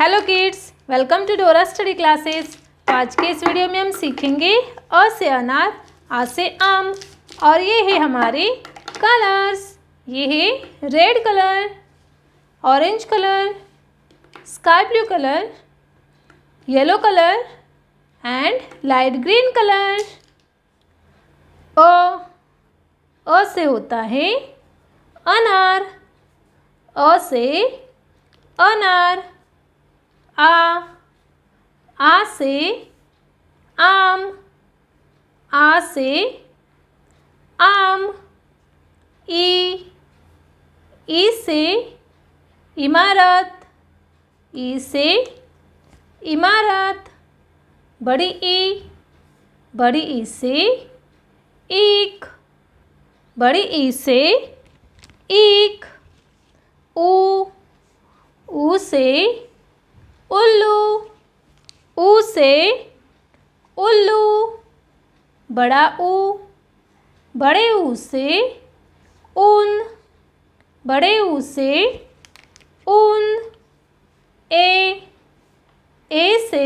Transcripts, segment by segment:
hello kids welcome to Dora study classes आज के इस वीडियो में हम सीखेंगे अ से अनार आ से आम और ये है हमारे कलर्स ये है red colour orange colour sky blue colour yellow colour and light green colour अ अ से होता है अनार अ से अनार आ आ से आम आ से आम ई ई से इमारत ई से इमारत बड़ी ई बड़ी ई से एक बड़ी ई से एक ऊ ऊ से उल्लू ऊ से उल्लू बड़ा ऊ बड़े ऊ से ऊन बड़े ऊ से ऊन ए ए से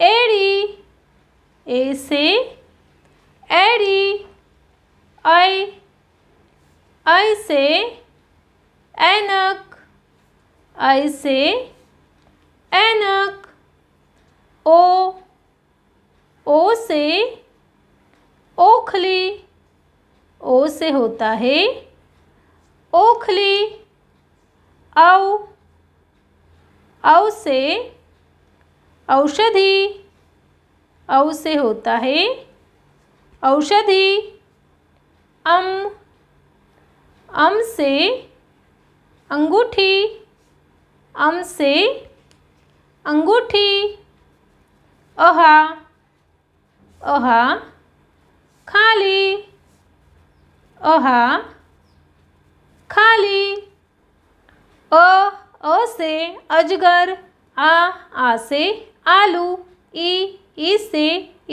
एड़ी ए से एड़ी ऐ ऐ से ऐनक ऐ से एनक ओ ओ से ओखली ओ से होता है ओखली औ औ से औषधि औ से होता है औषधि अम अम से अंगूठी अम से अंगूठी ओहा ओहा खाली ओहा खाली अ अ से अजगर आ आ से आलू ई ई से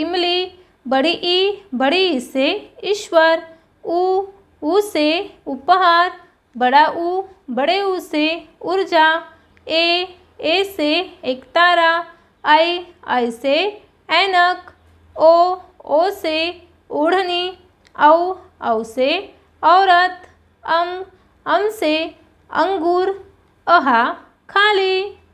इमली बड़ी ई बड़ी ई से ईश्वर ऊ ऊ से उपहार बड़ा ऊ बड़े ऊ से ऊर्जा ए ए से एक तारा आई आई से ऐनक ओ ओ से ओढ़नी औ औ से औरत अम अम से अंगूर अहा खाली